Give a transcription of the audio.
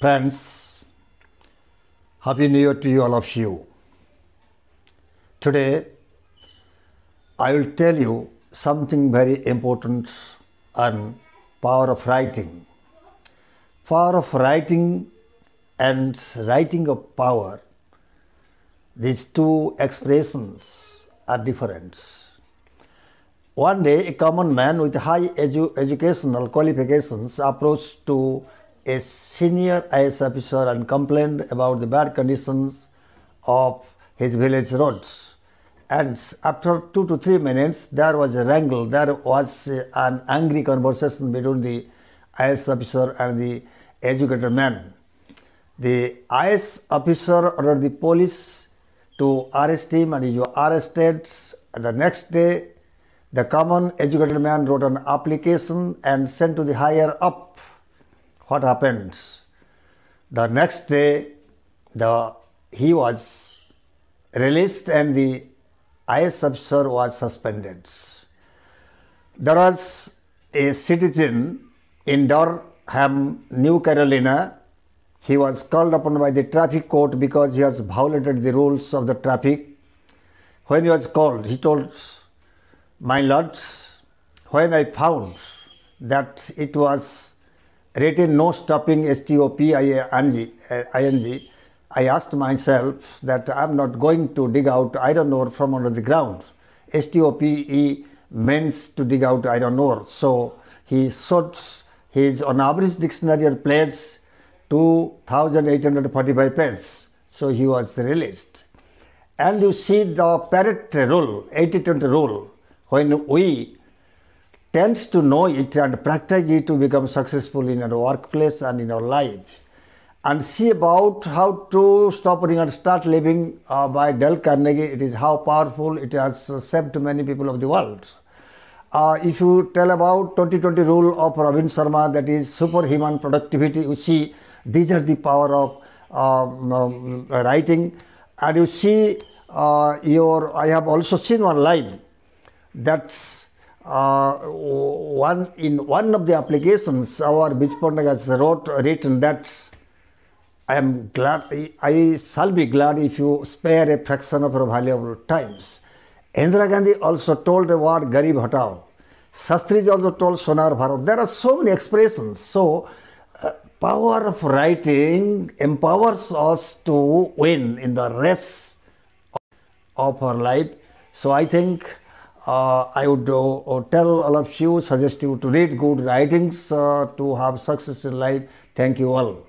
Friends, Happy New Year to you, all of you. Today, I will tell you something very important on power of writing. Power of writing and writing of power, these two expressions are different. One day, a common man with high edu educational qualifications approached to a senior IS officer and complained about the bad conditions of his village roads. And after two to three minutes, there was a wrangle, there was an angry conversation between the IS officer and the educated man. The IS officer ordered the police to arrest him and he was arrested. The next day, the common educated man wrote an application and sent to the higher up. What happens? The next day, the he was released and the IS officer was suspended. There was a citizen in Durham, New Carolina, he was called upon by the traffic court because he has violated the rules of the traffic. When he was called, he told, My lords, when I found that it was written no stopping I asked myself that I'm not going to dig out iron ore from under the ground. S-T-O-P-E means to dig out iron ore. So he sorts his on average dictionary place 2,845 pence. So he was released. And you see the Pareto rule, 80-20 rule, when we tends to know it and practice it to become successful in our workplace and in our life and see about how to stop living and start living uh, by Dale Carnegie. It is how powerful it has saved many people of the world. Uh, if you tell about 2020 rule of Robin Sharma, that is superhuman productivity, you see these are the power of um, um, writing. And you see uh, your, I have also seen one line that's uh, one in one of the applications our Bijpondak has wrote, written that I am glad, I shall be glad if you spare a fraction of your valuable times. Indira Gandhi also told the word Garib Hatao. Shastri also told Sonar Bharat. There are so many expressions. So, uh, Power of writing empowers us to win in the rest of our life. So I think uh, I would uh, tell all of you, suggest you to read good writings uh, to have success in life. Thank you all.